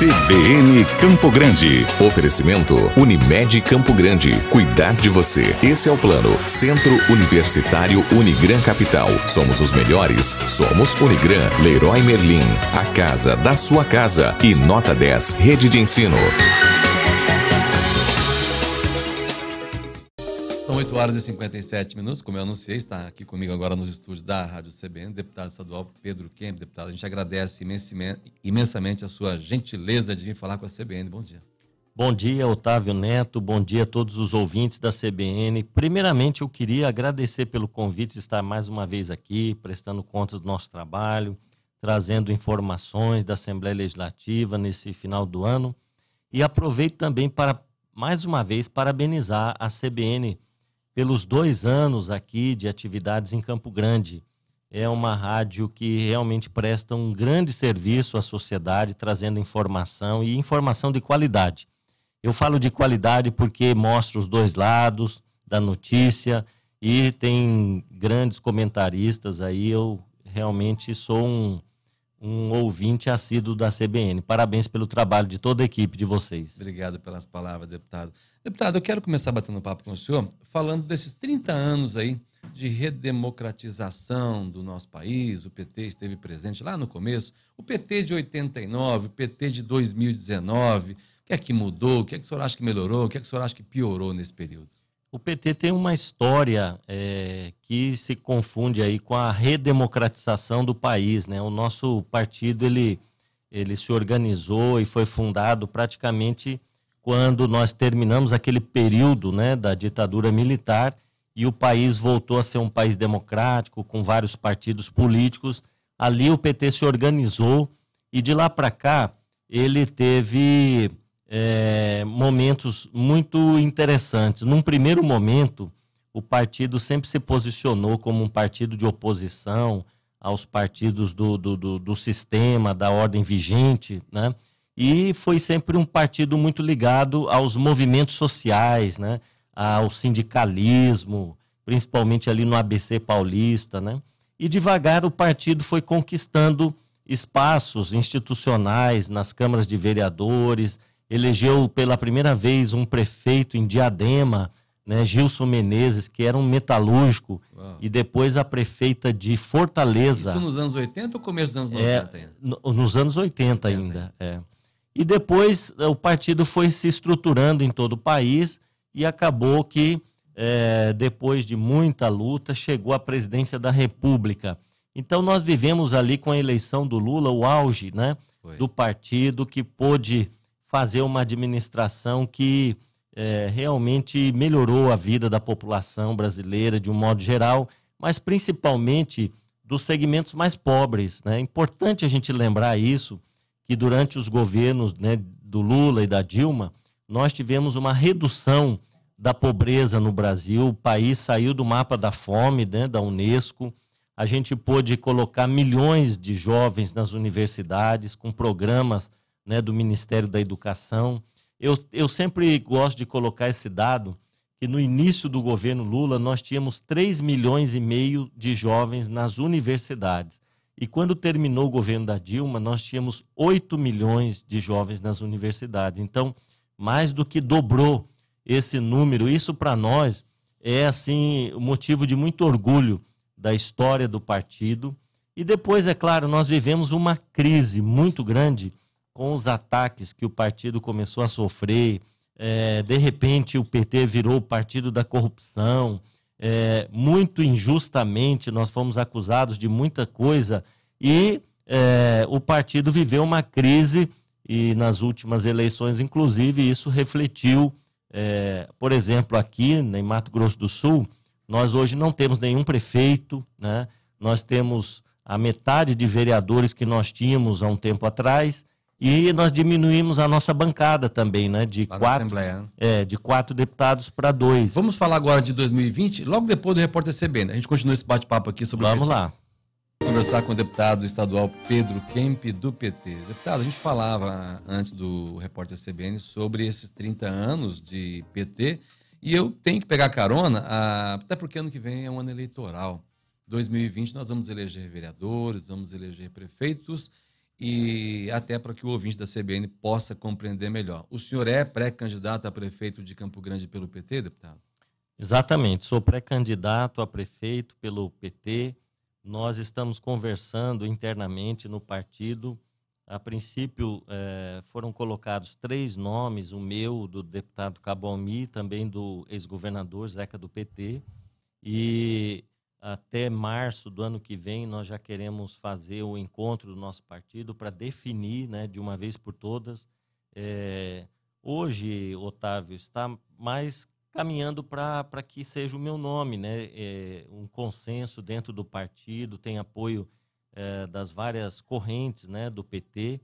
CBN Campo Grande. Oferecimento Unimed Campo Grande. Cuidar de você. Esse é o plano. Centro Universitário Unigran Capital. Somos os melhores. Somos Unigran. Leroy Merlin. A casa da sua casa. E nota 10. Rede de ensino. 8 horas e 57 minutos, como eu anunciei, está aqui comigo agora nos estúdios da Rádio CBN, deputado estadual Pedro Kemp. Deputado, a gente agradece imensamente a sua gentileza de vir falar com a CBN. Bom dia. Bom dia, Otávio Neto. Bom dia a todos os ouvintes da CBN. Primeiramente, eu queria agradecer pelo convite de estar mais uma vez aqui, prestando contas do nosso trabalho, trazendo informações da Assembleia Legislativa nesse final do ano. E aproveito também para, mais uma vez, parabenizar a CBN pelos dois anos aqui de atividades em Campo Grande. É uma rádio que realmente presta um grande serviço à sociedade, trazendo informação e informação de qualidade. Eu falo de qualidade porque mostra os dois lados da notícia e tem grandes comentaristas aí. Eu realmente sou um, um ouvinte assíduo da CBN. Parabéns pelo trabalho de toda a equipe de vocês. Obrigado pelas palavras, deputado. Deputado, eu quero começar batendo papo com o senhor, falando desses 30 anos aí de redemocratização do nosso país. O PT esteve presente lá no começo, o PT de 89, o PT de 2019. O que é que mudou? O que é que o senhor acha que melhorou? O que é que o senhor acha que piorou nesse período? o PT tem uma história é, que se confunde aí com a redemocratização do país, né? O nosso partido ele ele se organizou e foi fundado praticamente quando nós terminamos aquele período, né, da ditadura militar e o país voltou a ser um país democrático com vários partidos políticos. Ali o PT se organizou e de lá para cá ele teve é, momentos muito interessantes. Num primeiro momento, o partido sempre se posicionou como um partido de oposição aos partidos do, do, do, do sistema, da ordem vigente, né? e foi sempre um partido muito ligado aos movimentos sociais, né? ao sindicalismo, principalmente ali no ABC paulista, né? E devagar o partido foi conquistando espaços institucionais nas câmaras de vereadores, elegeu pela primeira vez um prefeito em Diadema, né, Gilson Menezes, que era um metalúrgico, Uau. e depois a prefeita de Fortaleza. Isso nos anos 80 ou começo dos anos 90 é, No, nos anos 80, 80 ainda, é. E depois é, o partido foi se estruturando em todo o país e acabou que, é, depois de muita luta, chegou à presidência da República. Então nós vivemos ali com a eleição do Lula o auge né, do partido que pôde fazer uma administração que é, realmente melhorou a vida da população brasileira de um modo geral, mas principalmente dos segmentos mais pobres. Né? É importante a gente lembrar isso, que durante os governos né, do Lula e da Dilma, nós tivemos uma redução da pobreza no Brasil, o país saiu do mapa da fome né, da Unesco, a gente pôde colocar milhões de jovens nas universidades com programas né, do Ministério da Educação. Eu, eu sempre gosto de colocar esse dado, que no início do governo Lula nós tínhamos 3 milhões e meio de jovens nas universidades. E quando terminou o governo da Dilma, nós tínhamos 8 milhões de jovens nas universidades. Então, mais do que dobrou esse número. Isso para nós é assim motivo de muito orgulho da história do partido. E depois, é claro, nós vivemos uma crise muito grande com os ataques que o partido começou a sofrer, é, de repente o PT virou o partido da corrupção, é, muito injustamente nós fomos acusados de muita coisa e é, o partido viveu uma crise e nas últimas eleições, inclusive, isso refletiu, é, por exemplo, aqui né, em Mato Grosso do Sul, nós hoje não temos nenhum prefeito, né? nós temos a metade de vereadores que nós tínhamos há um tempo atrás, e nós diminuímos a nossa bancada também, né? De, Lá quatro, é, de quatro deputados para dois. Vamos falar agora de 2020, logo depois do Repórter CBN. Né? A gente continua esse bate-papo aqui sobre Vamos o lá. Conversar com o deputado estadual Pedro Kemp, do PT. Deputado, a gente falava antes do Repórter CBN sobre esses 30 anos de PT e eu tenho que pegar carona, até porque ano que vem é um ano eleitoral. 2020 nós vamos eleger vereadores, vamos eleger prefeitos e até para que o ouvinte da CBN possa compreender melhor. O senhor é pré-candidato a prefeito de Campo Grande pelo PT, deputado? Exatamente, sou pré-candidato a prefeito pelo PT. Nós estamos conversando internamente no partido. A princípio, eh, foram colocados três nomes: o meu, do deputado Cabomi, também do ex-governador Zeca do PT. E até março do ano que vem, nós já queremos fazer o encontro do nosso partido para definir, né, de uma vez por todas. É... Hoje, Otávio, está mais caminhando para que seja o meu nome, né? É um consenso dentro do partido, tem apoio é, das várias correntes né, do PT.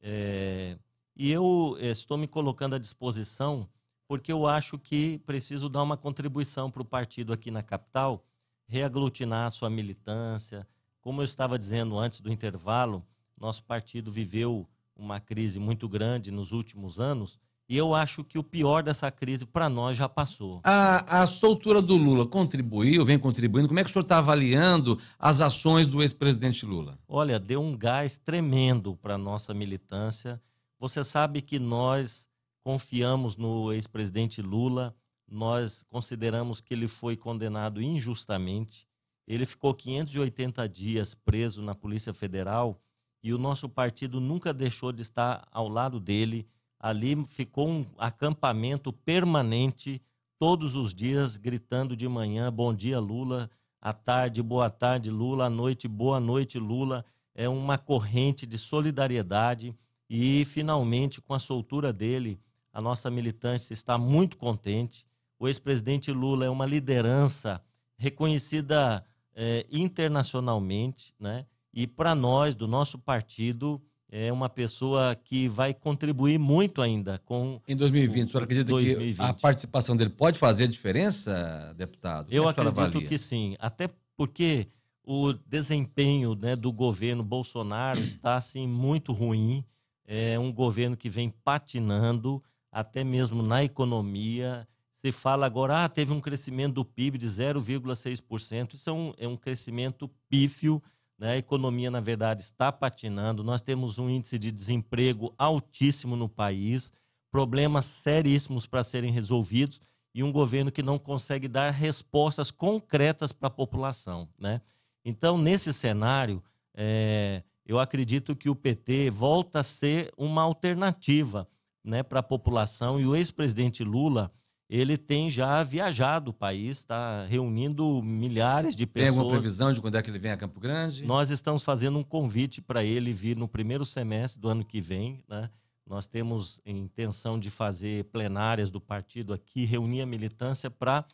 É, e eu é, estou me colocando à disposição porque eu acho que preciso dar uma contribuição para o partido aqui na capital reaglutinar a sua militância. Como eu estava dizendo antes do intervalo, nosso partido viveu uma crise muito grande nos últimos anos e eu acho que o pior dessa crise para nós já passou. A, a, soltura do Lula contribuiu, vem contribuindo. Como é que o senhor está avaliando as ações do ex-presidente Lula? Olha, deu um gás tremendo para nossa militância. Você sabe que nós confiamos no ex-presidente Lula nós consideramos que ele foi condenado injustamente. Ele ficou 580 dias preso na Polícia Federal e o nosso partido nunca deixou de estar ao lado dele. Ali ficou um acampamento permanente, todos os dias, gritando de manhã: Bom dia, Lula. À tarde, boa tarde, Lula. À noite, boa noite, Lula. É uma corrente de solidariedade e, finalmente, com a soltura dele, a nossa militância está muito contente o ex-presidente Lula é uma liderança reconhecida é, internacionalmente, né? E para nós, do nosso partido, é uma pessoa que vai contribuir muito ainda com. Em 2020, o senhor acredita 2020. que a participação dele pode fazer diferença, deputado? Eu é acredito que sim, até porque o desempenho né, do governo Bolsonaro está assim muito ruim. É um governo que vem patinando até mesmo na economia se fala agora, ah, teve um crescimento do PIB de 0,6%. Isso é um, é um crescimento pífio. Né? A economia, na verdade, está patinando. Nós temos um índice de desemprego altíssimo no país, problemas seríssimos para serem resolvidos e um governo que não consegue dar respostas concretas para a população. Né? Então, nesse cenário, é, eu acredito que o PT volta a ser uma alternativa né, para a população e o ex-presidente Lula ele tem já viajado o país, está reunindo milhares de pessoas. Tem alguma previsão de quando é que ele vem a Campo Grande? Nós estamos fazendo um convite para ele vir no primeiro semestre do ano que vem. Né? Nós temos intenção de fazer plenárias do partido aqui, reunir a militância para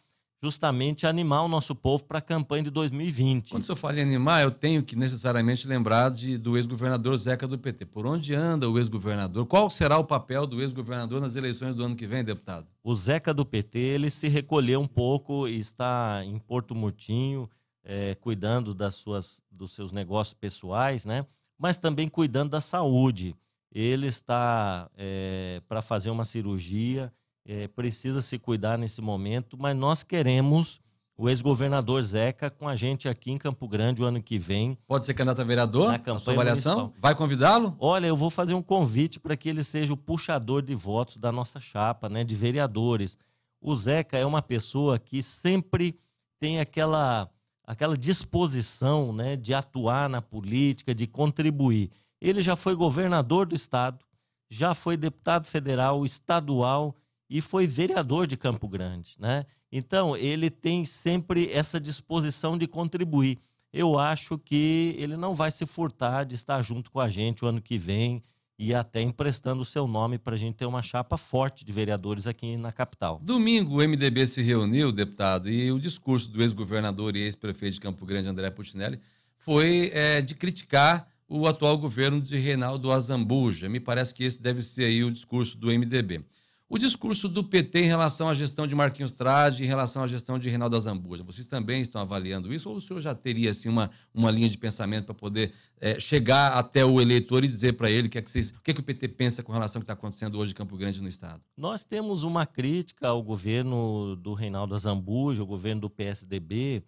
justamente animar o nosso povo para a campanha de 2020. Quando eu falo em animar, eu tenho que necessariamente lembrar de, do ex-governador Zeca do PT. Por onde anda o ex-governador? Qual será o papel do ex-governador nas eleições do ano que vem, deputado? O Zeca do PT ele se recolheu um pouco e está em Porto Murtinho, é, cuidando das suas, dos seus negócios pessoais, né? mas também cuidando da saúde. Ele está é, para fazer uma cirurgia é, precisa se cuidar nesse momento, mas nós queremos o ex-governador Zeca com a gente aqui em Campo Grande o ano que vem. Pode ser candidato a vereador? Na campanha a sua avaliação? Municipal. Vai convidá-lo? Olha, eu vou fazer um convite para que ele seja o puxador de votos da nossa chapa, né, de vereadores. O Zeca é uma pessoa que sempre tem aquela aquela disposição, né, de atuar na política, de contribuir. Ele já foi governador do estado, já foi deputado federal, estadual, e foi vereador de Campo Grande, né? Então, ele tem sempre essa disposição de contribuir. Eu acho que ele não vai se furtar de estar junto com a gente o ano que vem e até emprestando o seu nome para a gente ter uma chapa forte de vereadores aqui na capital. Domingo, o MDB se reuniu, deputado, e o discurso do ex-governador e ex-prefeito de Campo Grande, André Putinelli, foi é, de criticar o atual governo de Reinaldo Azambuja. Me parece que esse deve ser aí o discurso do MDB. O discurso do PT em relação à gestão de Marquinhos Trade, em relação à gestão de Reinaldo Azambuja, vocês também estão avaliando isso? Ou o senhor já teria assim, uma, uma linha de pensamento para poder é, chegar até o eleitor e dizer para ele que é que vocês, o que, é que o PT pensa com relação ao que está acontecendo hoje em Campo Grande no Estado? Nós temos uma crítica ao governo do Reinaldo Azambuja, ao governo do PSDB,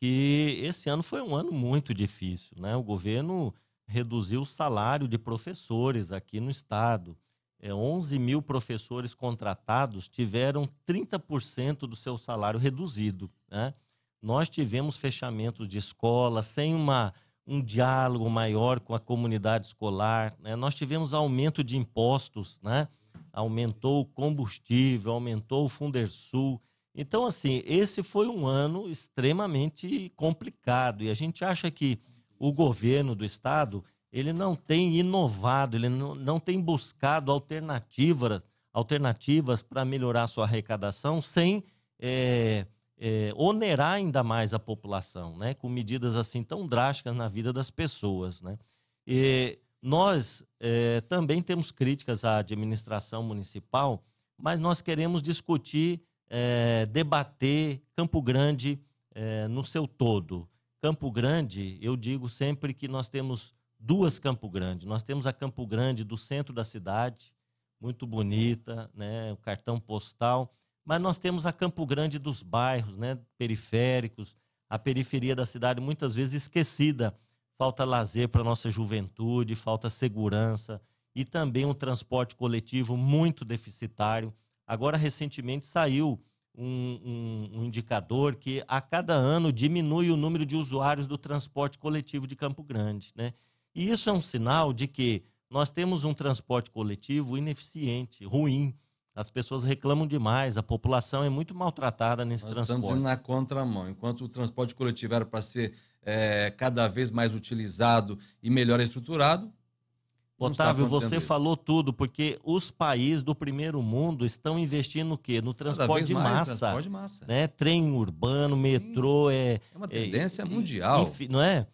que esse ano foi um ano muito difícil. Né? O governo reduziu o salário de professores aqui no Estado é, 11 mil professores contratados tiveram 30% do seu salário reduzido. Né? Nós tivemos fechamentos de escola sem uma, um diálogo maior com a comunidade escolar. Né? Nós tivemos aumento de impostos, né? aumentou o combustível, aumentou o Fundersul. Então, assim, esse foi um ano extremamente complicado e a gente acha que o governo do estado ele não tem inovado, ele não, não tem buscado alternativa, alternativas para melhorar sua arrecadação sem é, é, onerar ainda mais a população, né? com medidas assim tão drásticas na vida das pessoas. Né? E nós é, também temos críticas à administração municipal, mas nós queremos discutir, é, debater Campo Grande é, no seu todo. Campo Grande, eu digo sempre que nós temos duas Campo Grande. Nós temos a Campo Grande do centro da cidade, muito bonita, né, o cartão postal, mas nós temos a Campo Grande dos bairros, né, periféricos, a periferia da cidade muitas vezes esquecida. Falta lazer para a nossa juventude, falta segurança e também um transporte coletivo muito deficitário. Agora, recentemente, saiu um, um, um, indicador que a cada ano diminui o número de usuários do transporte coletivo de Campo Grande. Né? E isso é um sinal de que nós temos um transporte coletivo ineficiente, ruim. As pessoas reclamam demais, a população é muito maltratada nesse nós transporte. Estamos indo na contramão. Enquanto o transporte coletivo era para ser é, cada vez mais utilizado e melhor estruturado. Tá Otávio, você isso. falou tudo, porque os países do primeiro mundo estão investindo no quê? No transporte de massa. Transporte de massa. Né? Trem urbano, metrô. É, é uma tendência é, é mundial. Enfim, não é?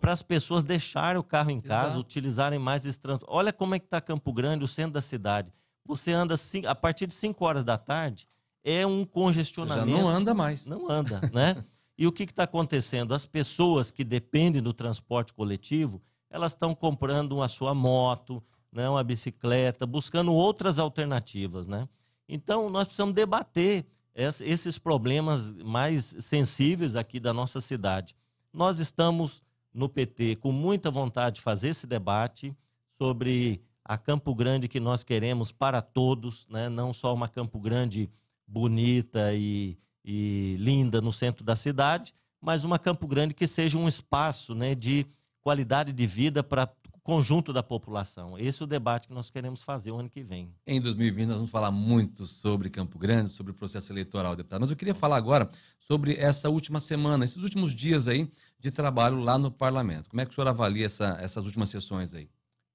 para as pessoas deixarem o carro em casa, Exato. utilizarem mais esse transporte. Olha como é que está Campo Grande, o centro da cidade. Você anda cinco, a partir de 5 horas da tarde, é um congestionamento. Já não anda mais. Não anda, né? e o que está acontecendo? As pessoas que dependem do transporte coletivo, elas estão comprando a sua moto, né, uma bicicleta, buscando outras alternativas, né? Então, nós precisamos debater esses problemas mais sensíveis aqui da nossa cidade. Nós estamos no PT com muita vontade de fazer esse debate sobre a Campo Grande que nós queremos para todos, né? não só uma Campo Grande bonita e, e linda no centro da cidade, mas uma Campo Grande que seja um espaço né, de qualidade de vida para conjunto da população. Esse é o debate que nós queremos fazer o ano que vem. Em 2020, nós vamos falar muito sobre Campo Grande, sobre o processo eleitoral, deputado. Mas eu queria falar agora sobre essa última semana, esses últimos dias aí de trabalho lá no parlamento. Como é que o senhor avalia essa, essas últimas sessões aí?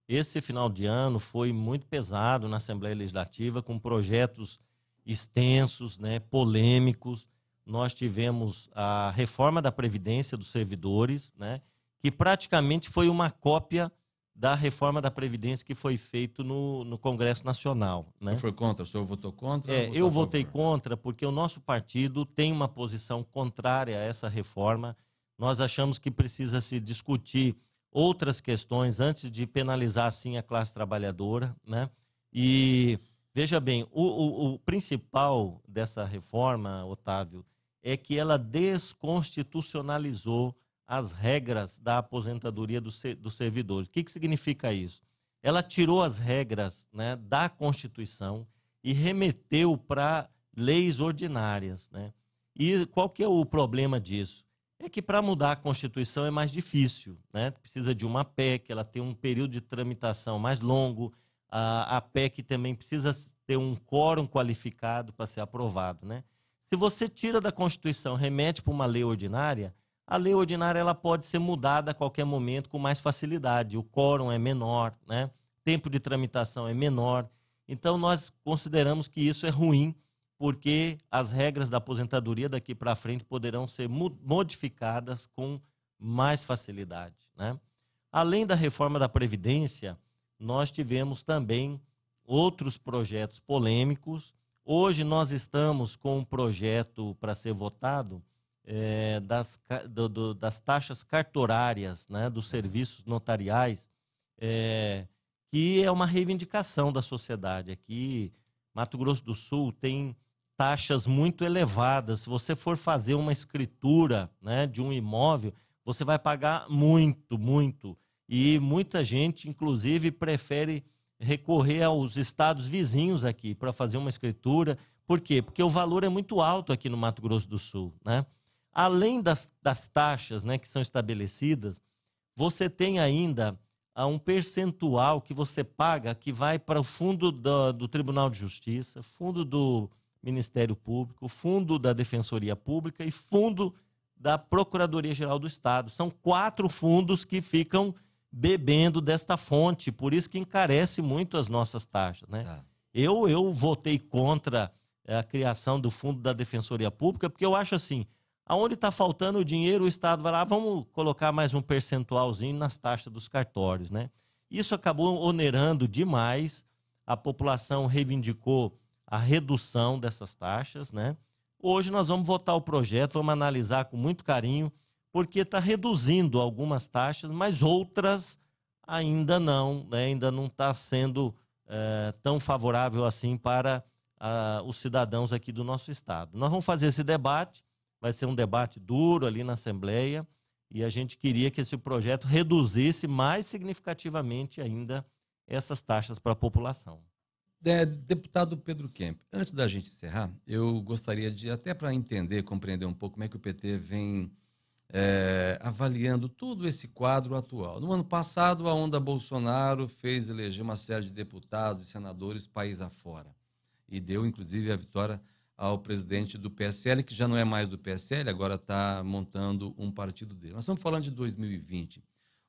Esse final de ano foi muito pesado na Assembleia Legislativa, com projetos extensos, né, polêmicos. Nós tivemos a reforma da Previdência dos servidores, né, que praticamente foi uma cópia da reforma da Previdência que foi feito no, no Congresso Nacional. Né? foi contra? O senhor votou contra? É, tá eu votei contra porque o nosso partido tem uma posição contrária a essa reforma. Nós achamos que precisa se discutir outras questões antes de penalizar, sim, a classe trabalhadora. Né? E, veja bem, o, o, o principal dessa reforma, Otávio, é que ela desconstitucionalizou as regras da aposentadoria dos do servidores. O que, que significa isso? Ela tirou as regras né, da Constituição e remeteu para leis ordinárias. Né? E qual que é o problema disso? É que para mudar a Constituição é mais difícil, né? precisa de uma PEC, ela tem um período de tramitação mais longo, a, a PEC também precisa ter um quórum qualificado para ser aprovado. Né? Se você tira da Constituição, remete para uma lei ordinária, a lei ordinária ela pode ser mudada a qualquer momento com mais facilidade. O quórum é menor, né? tempo de tramitação é menor. Então, nós consideramos que isso é ruim, porque as regras da aposentadoria daqui para frente poderão ser modificadas com mais facilidade. Né? Além da reforma da Previdência, nós tivemos também outros projetos polêmicos. Hoje nós estamos com um projeto para ser votado é, das, do, do, das taxas cartorárias, né, dos uhum. serviços notariais, é, que é uma reivindicação da sociedade. Aqui, Mato Grosso do Sul tem taxas muito elevadas. Se você for fazer uma escritura né, de um imóvel, você vai pagar muito, muito. E muita gente, inclusive, prefere recorrer aos estados vizinhos aqui para fazer uma escritura. Por quê? Porque o valor é muito alto aqui no Mato Grosso do Sul. Né? Além das, das taxas né, que são estabelecidas, você tem ainda ah, um percentual que você paga que vai para o fundo do, do, Tribunal de Justiça, fundo do Ministério Público, fundo da Defensoria Pública e fundo da Procuradoria Geral do Estado. São quatro fundos que ficam bebendo desta fonte, por isso que encarece muito as nossas taxas. Né? Ah. Eu, eu votei contra eh, a criação do fundo da Defensoria Pública, porque eu acho assim, Aonde está faltando o dinheiro, o Estado vai lá, vamos colocar mais um percentualzinho nas taxas dos cartórios, né? Isso acabou onerando demais, a população reivindicou a redução dessas taxas, né? Hoje nós vamos votar o projeto, vamos analisar com muito carinho, porque está reduzindo algumas taxas, mas outras ainda não, né? ainda não está sendo é, tão favorável assim para a, ah, os cidadãos aqui do nosso estado. Nós vamos fazer esse debate, vai ser um debate duro ali na Assembleia e a gente queria que esse projeto reduzisse mais significativamente ainda essas taxas para a população. É, deputado Pedro Kemp, antes da gente encerrar, eu gostaria de, até para entender, compreender um pouco como é que o PT vem é, avaliando todo esse quadro atual. No ano passado, a onda Bolsonaro fez eleger uma série de deputados e senadores país afora e deu, inclusive, a vitória ao presidente do PSL, que já não é mais do PSL, agora está montando um partido dele. Nós estamos falando de 2020.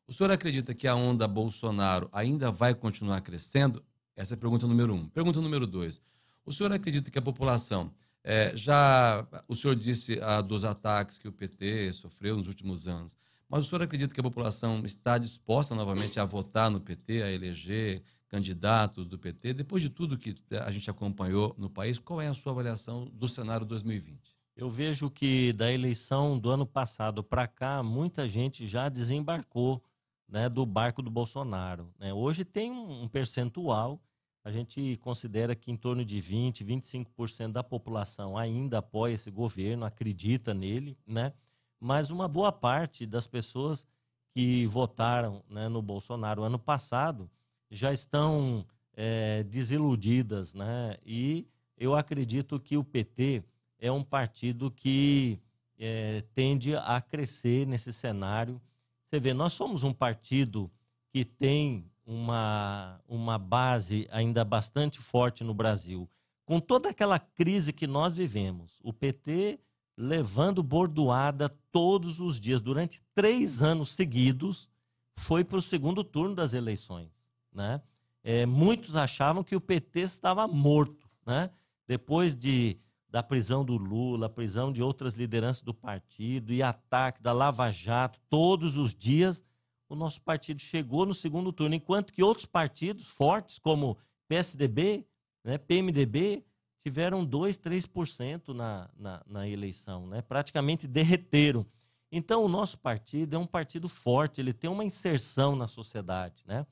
O senhor acredita que a onda Bolsonaro ainda vai continuar crescendo? Essa é a pergunta número um. Pergunta número dois. O senhor acredita que a população é, já. O senhor disse ah, dos ataques que o PT sofreu nos últimos anos, mas o senhor acredita que a população está disposta novamente a votar no PT, a eleger, candidatos do PT, depois de tudo que eh, a gente acompanhou no país, qual é a sua avaliação do cenário 2020? Eu vejo que da eleição do ano passado para cá, muita gente já desembarcou né, do barco do Bolsonaro. Né? Hoje tem um percentual, a gente considera que em torno de 20%, 25% da população ainda apoia esse governo, acredita nele, né? mas uma boa parte das pessoas que votaram né, no Bolsonaro ano passado já estão é, desiludidas, né? E eu acredito que o PT é um partido que é, tende a crescer nesse cenário. Você vê, nós somos um partido que tem uma, uma base ainda bastante forte no Brasil. Com toda aquela crise que nós vivemos, o PT levando bordoada todos os dias, durante três anos seguidos, foi para o segundo turno das eleições. Né? É, muitos achavam que o PT estava morto. Né? Depois de, da prisão do Lula, prisão de outras lideranças do partido e ataque da Lava Jato, todos os dias, o nosso partido chegou no segundo turno, enquanto que outros partidos fortes, como PSDB, né, PMDB, tiveram 2%, 3% na, na, na eleição, né? praticamente derreteram. Então, o nosso partido é um partido forte, ele tem uma inserção na sociedade. Né?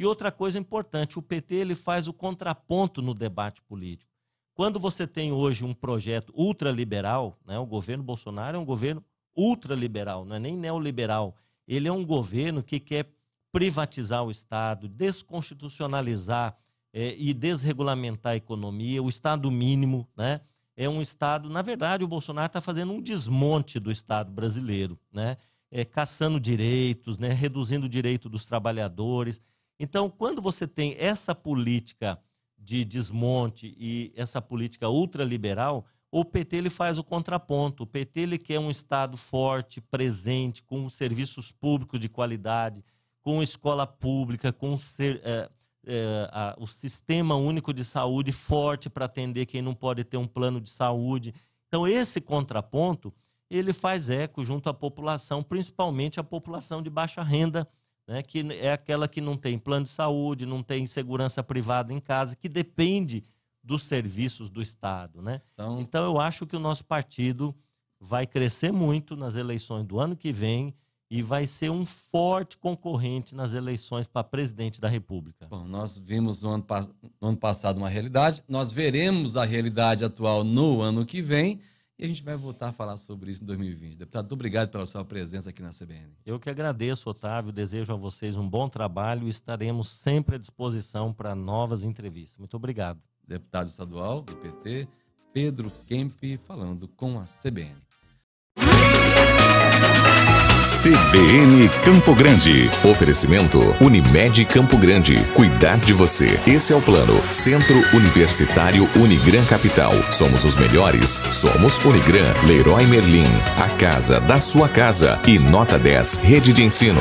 E outra coisa importante, o PT ele faz o contraponto no debate político. Quando você tem hoje um projeto ultraliberal, né, o governo Bolsonaro é um governo ultraliberal, não é nem neoliberal. Ele é um governo que quer privatizar o Estado, desconstitucionalizar é, e desregulamentar a economia, o Estado mínimo, né? É um Estado, na verdade, o Bolsonaro está fazendo um desmonte do Estado brasileiro, né? É, caçando direitos, né? reduzindo o direito dos trabalhadores, então, quando você tem essa política de desmonte e essa política ultraliberal, o PT ele faz o contraponto. O PT ele quer um Estado forte, presente, com serviços públicos de qualidade, com escola pública, com ser, é, é, a, o sistema único de saúde forte para atender quem não pode ter um plano de saúde. Então, esse contraponto ele faz eco junto à população, principalmente a população de baixa renda, né, que é aquela que não tem plano de saúde, não tem segurança privada em casa, que depende dos serviços do Estado. Né? Então, então eu acho que o nosso partido vai crescer muito nas eleições do ano que vem e vai ser um forte concorrente nas eleições para presidente da República. Bom, nós vimos no ano, no ano passado uma realidade, nós veremos a realidade atual no ano que vem. E a gente vai voltar a falar sobre isso em 2020. Deputado, muito obrigado pela sua presença aqui na CBN. Eu que agradeço, Otávio. Desejo a vocês um bom trabalho e estaremos sempre à disposição para novas entrevistas. Muito obrigado. Deputado estadual do PT, Pedro Kemp, falando com a CBN. CBN Campo Grande. Oferecimento Unimed Campo Grande. Cuidar de você. Esse é o plano. Centro Universitário Unigran Capital. Somos os melhores. Somos Unigran. Leroy Merlin. A casa da sua casa. E nota 10. Rede de ensino.